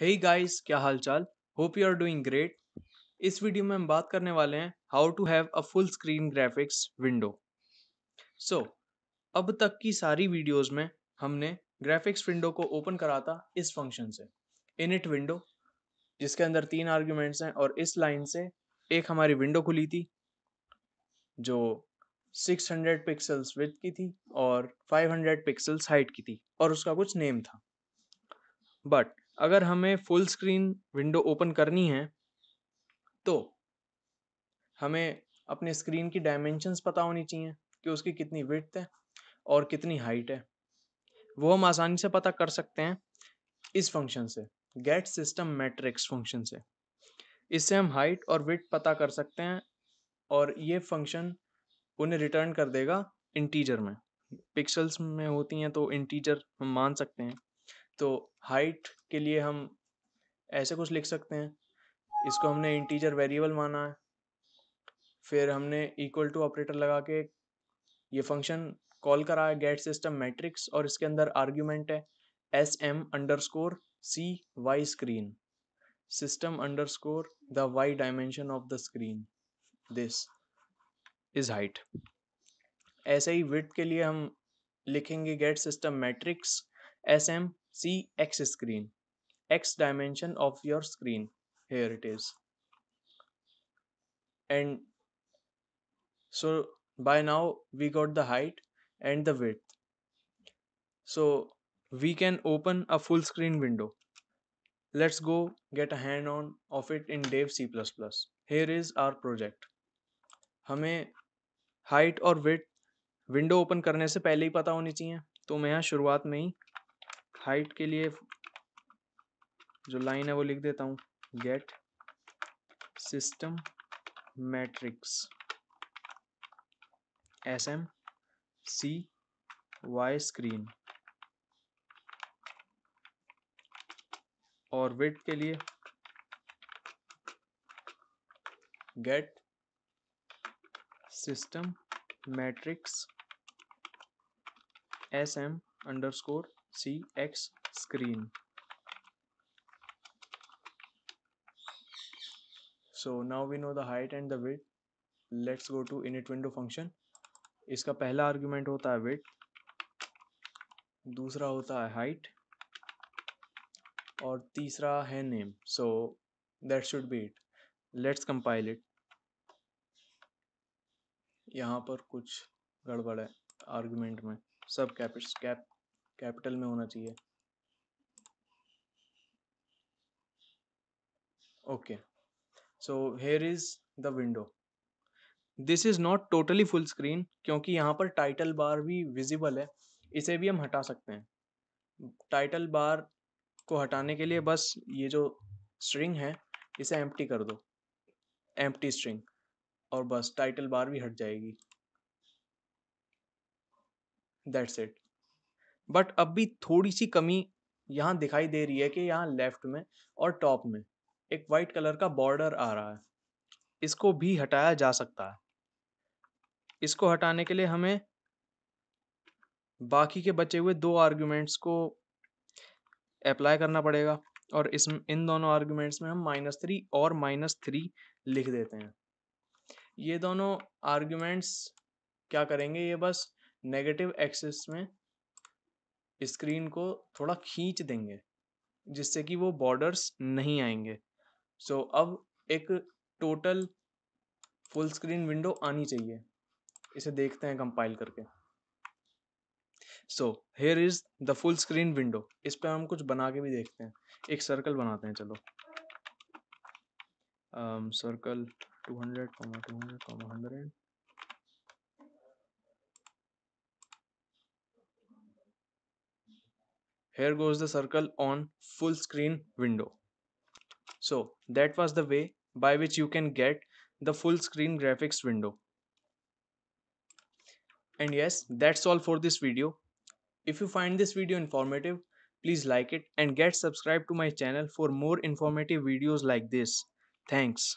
हे hey guys क्या हालचाल hope you are doing great इस वीडियो में हम बात करने वाले हैं how to have a full screen graphics window so अब तक की सारी वीडियोस में हमने ग्राफिक्स विंडो को ओपन करा था इस फंक्शन से इनिट विंडो जिसके अंदर तीन आर्ग्यूमेंट्स हैं और इस लाइन से एक हमारी विंडो खुली थी जो 600 पिक्सल्स विथ की थी और 500 पिक्सल्स हाइट की थी और उसका कुछ नेम था बट अगर हमें फुल स्क्रीन विंडो ओपन करनी है तो हमें अपने स्क्रीन की डायमेंशंस पता होनी चाहिए कि उसकी कितनी विथ है और कितनी हाइट है वो हम आसानी से पता कर सकते हैं इस फंक्शन से गेट सिस्टम मैट्रिक्स फंक्शन से इससे हम हाइट और विथ पता कर सकते हैं और ये फंक्शन उन्हें रिटर्न कर देगा इंटीजर में पिक्सल्स में होती हैं तो इंटीजर हम मान सकते हैं तो हाइट के लिए हम ऐसे कुछ लिख सकते हैं इसको हमने इंटीजर वेरिएबल माना है फिर हमने इक्वल टू ऑपरेटर लगा के ये फंक्शन कॉल करा है गेट सिस्टम मैट्रिक्स और इसके अंदर आर्ग्यूमेंट है S M under score C Y screen system under score the Y dimension of the screen this is height ऐसे ही विथ के लिए हम लिखेंगे get system matrix S M see X screen, X dimension of your screen. Here it is. And so by now we got the height and the width. So we can open a full screen window. Let's go get a hand on of it in Dev C++. Here is our project. हमें height और width window open करने से पहले ही पता होनी चाहिए तो मैं यहाँ शुरुआत में ही हाइट के लिए जो लाइन है वो लिख देता हूँ get system matrix S M C Y screen और वेट के लिए get system matrix S M under score CX screen. So now we know the height and the width. Let's go to init window function. इसका पहला argument होता है width, दूसरा होता है height, और तीसरा है name so that should be it let's compile it यहाँ पर कुछ गड़बड़ है आर्गुमेंट में सब कैपिट्स कैप कैपिटल में होना चाहिए okay so here is the window this is not totally full screen क्योंकि यहाँ पर टाइटल बार भी विजिबल है इसे भी हम हटा सकते हैं टाइटल बार को हटाने के लिए बस ये जो स्ट्रिंग है इसे एम्प्टी कर दो एम्प्टी स्ट्रिंग और बस टाइटल बार भी हट जाएगी दैट्स इट बट अब भी थोड़ी सी कमी यहाँ दिखाई दे रही है कि यहाँ लेफ्ट में और टॉप में एक वाइट कलर का बॉर्डर आ रहा है इसको भी हटाया जा सकता है इसको हटाने के लिए हमें बाकी के बचे हुए दो आर्ग्यूमेंट्स को अप्लाई करना पड़ेगा और इस इन दोनों आर्ग्यूमेंट्स में हम माइनस थ्री और माइनस थ्री लिख देते हैं ये दोनों आर्ग्यूमेंट्स क्या करेंगे ये बस नेगेटिव एक्सिस में स्क्रीन को थोड़ा खींच देंगे जिससे कि वो बॉर्डर्स नहीं आएंगे सो so, अब एक टोटल फुल स्क्रीन विंडो आनी चाहिए इसे देखते हैं कंपाइल करके so here is the full screen window इस पर हम कुछ बना के भी देखते हैं एक सर्कल बनाते हैं चलो circle two hundred comma two hundred comma hundred here goes the circle on full screen window so that was the way by which you can get the full screen graphics window and yes that's all for this video if you find this video informative please like it and get subscribed to my channel for more informative videos like this thanks